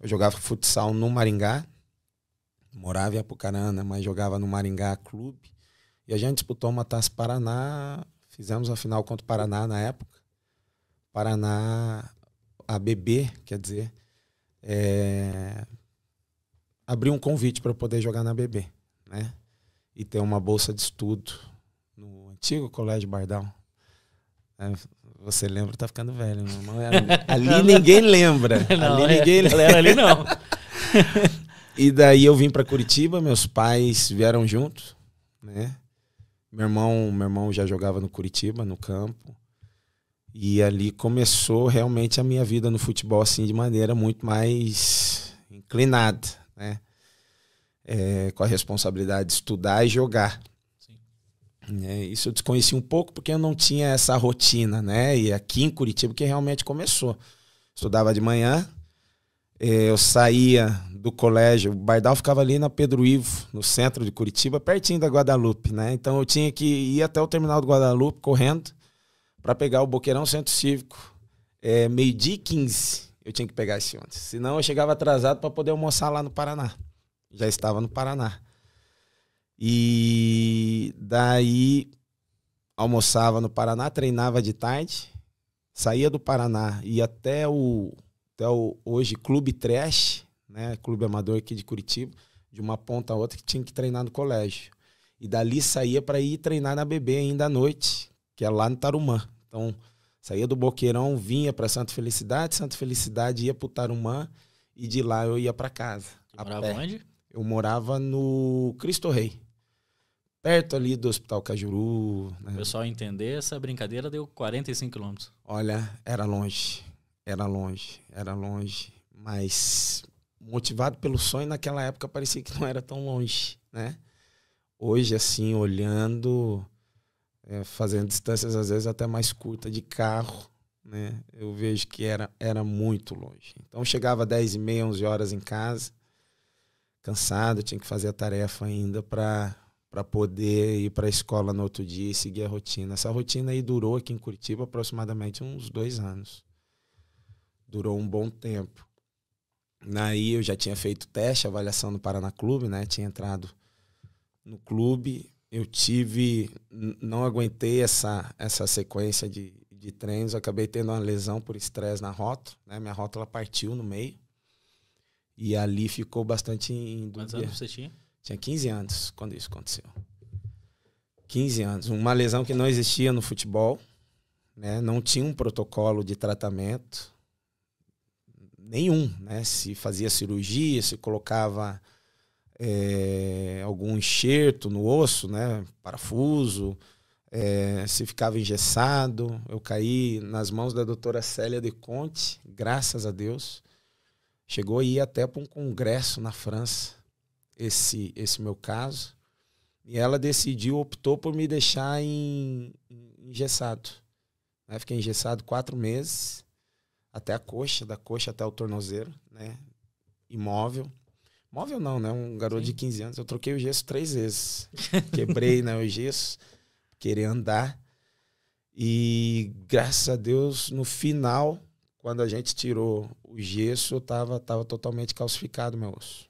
Eu jogava futsal no Maringá, morava em Apucarana, né, mas jogava no Maringá Clube. E a gente disputou uma Taça Paraná, fizemos a final contra o Paraná na época. Paraná, a BB, quer dizer, é, abriu um convite para poder jogar na BB, né? E ter uma bolsa de estudo no antigo Colégio Bardal. É, você lembra, tá ficando velho, meu ali ninguém lembra. Não, ali é, ninguém lembra. ali não. e daí eu vim para Curitiba, meus pais vieram juntos, né? Meu irmão, meu irmão já jogava no Curitiba, no campo. E ali começou realmente a minha vida no futebol assim de maneira muito mais inclinada, né? É, com a responsabilidade de estudar e jogar. Né? Isso eu desconheci um pouco porque eu não tinha essa rotina, né? E aqui em Curitiba que realmente começou. Estudava de manhã, é, eu saía do colégio, o Bardal ficava ali na Pedro Ivo, no centro de Curitiba, pertinho da Guadalupe, né? Então eu tinha que ir até o terminal do Guadalupe correndo para pegar o Boqueirão Centro Cívico. É, Meio-dia e 15 eu tinha que pegar esse ônibus. Senão eu chegava atrasado para poder almoçar lá no Paraná. Já estava no Paraná. E daí almoçava no Paraná, treinava de tarde, saía do Paraná e até o até o, hoje Clube Trash, né, clube amador aqui de Curitiba, de uma ponta a outra que tinha que treinar no colégio. E dali saía para ir treinar na BB ainda à noite, que é lá no Tarumã. Então, saía do Boqueirão, vinha para Santa Felicidade, Santa Felicidade ia pro Tarumã e de lá eu ia para casa. Morava onde? Eu morava no Cristo Rei perto ali do Hospital Cajuru. Né? O pessoal entender, essa brincadeira deu 45 quilômetros. Olha, era longe, era longe, era longe, mas motivado pelo sonho, naquela época parecia que não era tão longe, né? Hoje, assim, olhando, é, fazendo distâncias às vezes até mais curta de carro, né? Eu vejo que era, era muito longe. Então, chegava 10 e meia, 11 horas em casa, cansado, tinha que fazer a tarefa ainda para para poder ir para a escola no outro dia e seguir a rotina. Essa rotina aí durou aqui em Curitiba aproximadamente uns dois anos. Durou um bom tempo. Aí eu já tinha feito teste, avaliação no Paraná Clube, né? Tinha entrado no clube. Eu tive, não aguentei essa, essa sequência de, de treinos. acabei tendo uma lesão por estresse na rótula, né? Minha rótula partiu no meio. E ali ficou bastante em dúvida. Quantos anos você tinha? Tinha 15 anos quando isso aconteceu. 15 anos. Uma lesão que não existia no futebol, né? não tinha um protocolo de tratamento nenhum. Né? Se fazia cirurgia, se colocava é, algum enxerto no osso, né? parafuso, é, se ficava engessado. Eu caí nas mãos da doutora Célia de Conte, graças a Deus. Chegou e até para um congresso na França esse, esse meu caso. E ela decidiu, optou por me deixar em, engessado. Né? Fiquei engessado quatro meses, até a coxa, da coxa até o tornozeiro, né? Imóvel. Móvel não, né? Um garoto Sim. de 15 anos. Eu troquei o gesso três vezes. Quebrei né, o gesso, querer andar. E graças a Deus, no final, quando a gente tirou o gesso, eu tava, tava totalmente calcificado meu osso.